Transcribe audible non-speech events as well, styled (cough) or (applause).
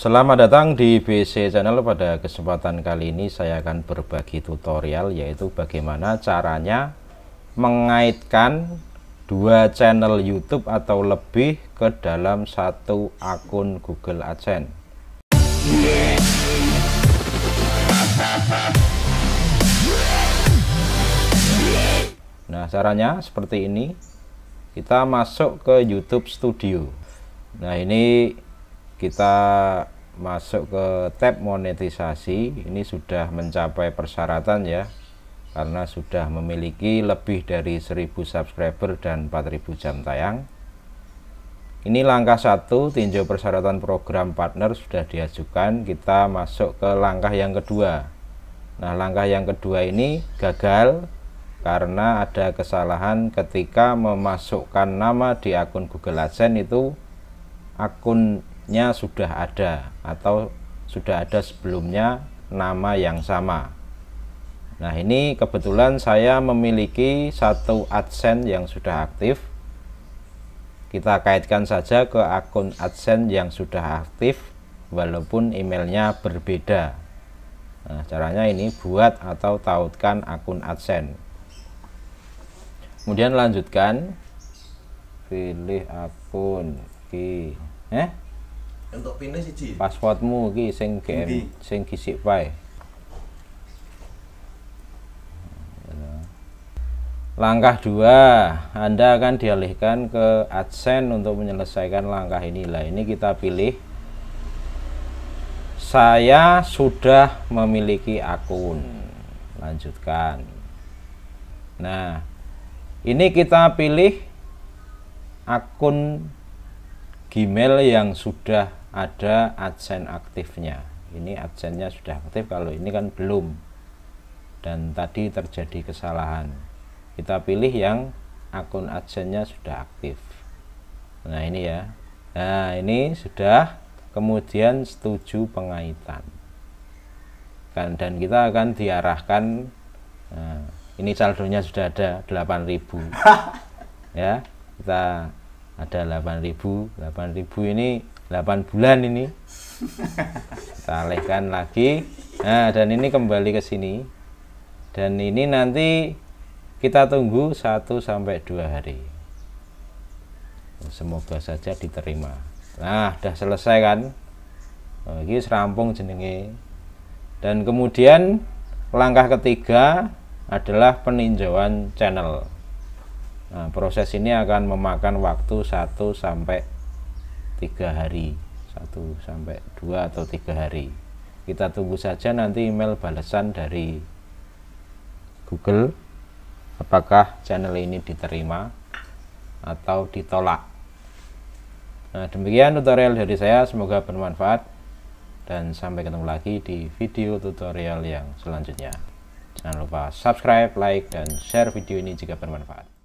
Selamat datang di BC Channel. Pada kesempatan kali ini saya akan berbagi tutorial yaitu bagaimana caranya mengaitkan dua channel YouTube atau lebih ke dalam satu akun Google AdSense. Nah, caranya seperti ini. Kita masuk ke YouTube Studio. Nah, ini kita masuk ke tab monetisasi ini sudah mencapai persyaratan ya karena sudah memiliki lebih dari 1000 subscriber dan 4000 jam tayang ini langkah satu tinjau persyaratan program partner sudah diajukan kita masuk ke langkah yang kedua nah langkah yang kedua ini gagal karena ada kesalahan ketika memasukkan nama di akun Google AdSense itu akun nya sudah ada atau sudah ada sebelumnya nama yang sama nah ini kebetulan saya memiliki satu adsense yang sudah aktif kita kaitkan saja ke akun adsense yang sudah aktif walaupun emailnya berbeda nah, caranya ini buat atau tautkan akun adsense kemudian lanjutkan pilih akun eh untuk pine siji. Passwordmu ki sing GM sing gisik Langkah dua, Anda akan dialihkan ke AdSense untuk menyelesaikan langkah ini. Lah ini kita pilih. Saya sudah memiliki akun. Lanjutkan. Nah, ini kita pilih akun Gmail yang sudah ada adsense aktifnya ini adsense sudah aktif kalau ini kan belum dan tadi terjadi kesalahan kita pilih yang akun adsense sudah aktif nah ini ya nah ini sudah kemudian setuju pengaitan kan dan kita akan diarahkan nah, ini saldonya sudah ada 8000 (laughs) ya kita ada 8000 8000 ini 8 bulan ini kita alihkan lagi nah dan ini kembali ke sini dan ini nanti kita tunggu 1 sampai 2 hari semoga saja diterima nah sudah selesai kan nah, ini serampung jenenge dan kemudian langkah ketiga adalah peninjauan channel nah, proses ini akan memakan waktu 1 sampai tiga hari satu sampai dua atau tiga hari kita tunggu saja nanti email balasan dari Google apakah channel ini diterima atau ditolak nah demikian tutorial dari saya semoga bermanfaat dan sampai ketemu lagi di video tutorial yang selanjutnya jangan lupa subscribe like dan share video ini jika bermanfaat